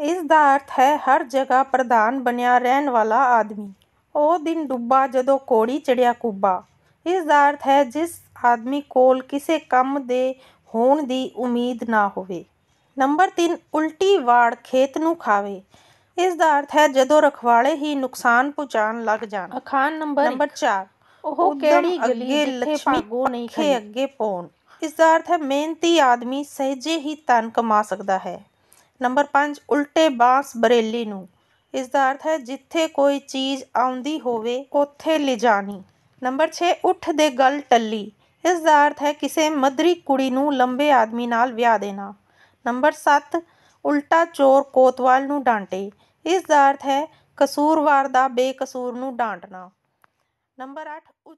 ਇਸ ਦਾ ਅਰਥ ਹੈ ਹਰ ਜਗ੍ਹਾ ਪ੍ਰਧਾਨ ਬਣਿਆ ਰਹਿਣ ਵਾਲਾ ਆਦਮੀ ਉਹ ਦਿਨ ਡੁੱਬਾ ਜਦੋਂ ਕੋੜੀ ਚੜਿਆ ਕੁੱਬਾ ਇਸ ਦਾ ਅਰਥ ਹੈ ਜਿਸ ਆਦਮੀ ਕੋਲ ਕਿਸੇ ਕੰਮ ਦੇ ਹੋਣ ਦੀ ਉਮੀਦ ਨਾ ਹੋਵੇ ਨੰਬਰ 3 ਉਲਟੀ ਵਾੜ ਖੇਤ ਨੂੰ ਖਾਵੇ ਇਸ ਦਾ ਅਰਥ ਹੈ ਜਦੋਂ ਰਖਵਾਲੇ ਹੀ ਨੁਕਸਾਨ ਪਹੁੰਚਾਣ ਲੱਗ ਜਾਣ ਅਖਾਨ ਨੰਬਰ ਨੰਬਰ 4 ਉਹ ਕਿਹੜੀ ਗਲੀ ਜਿੱਥੇ ਭਾਗੋ ਨਹੀਂ ਖੇ ਅੱਗੇ ਪੌਣ ਇਸ ਦਾ ਅਰਥ ਹੈ ਮਿਹਨਤੀ ਆਦਮੀ ਸਹਿਜੇ ਹੀ ਤਨ ਕਮਾ ਸਕਦਾ ਹੈ ਨੰਬਰ 5 ਉਲਟੇ ਬਾਸ ਬਰੇਲੀ ਨੂੰ ਇਸ ਦਾ ਅਰਥ ਹੈ ਜਿੱਥੇ ਕੋਈ ਚੀਜ਼ ਆਉਂਦੀ ਹੋਵੇ ਉੱਥੇ ਲਿਜਾਣੀ ਨੰਬਰ 6 ਉੱਠ ਦੇ ਗਲ ਟੱਲੀ ਇਸ ਦਾ ਅਰਥ ਹੈ ਕਿਸੇ ਮਦਰੀ ਕੁੜੀ ਨੂੰ ਲੰਬੇ ਆਦਮੀ ਨਾਲ ਵਿਆਹ ਦੇਣਾ ਨੰਬਰ 7 ਉਲਟਾ ਚੋਰ ਕੋਤਵਾਲ ਨੂੰ ਡਾਂਟੇ ਇਸ ਦਾ ਅਰਥ ਹੈ ਕਸੂਰਵਾਰ ਦਾ ਬੇਕਸੂਰ ਨੂੰ ਡਾਂਟਣਾ ਨੰਬਰ 8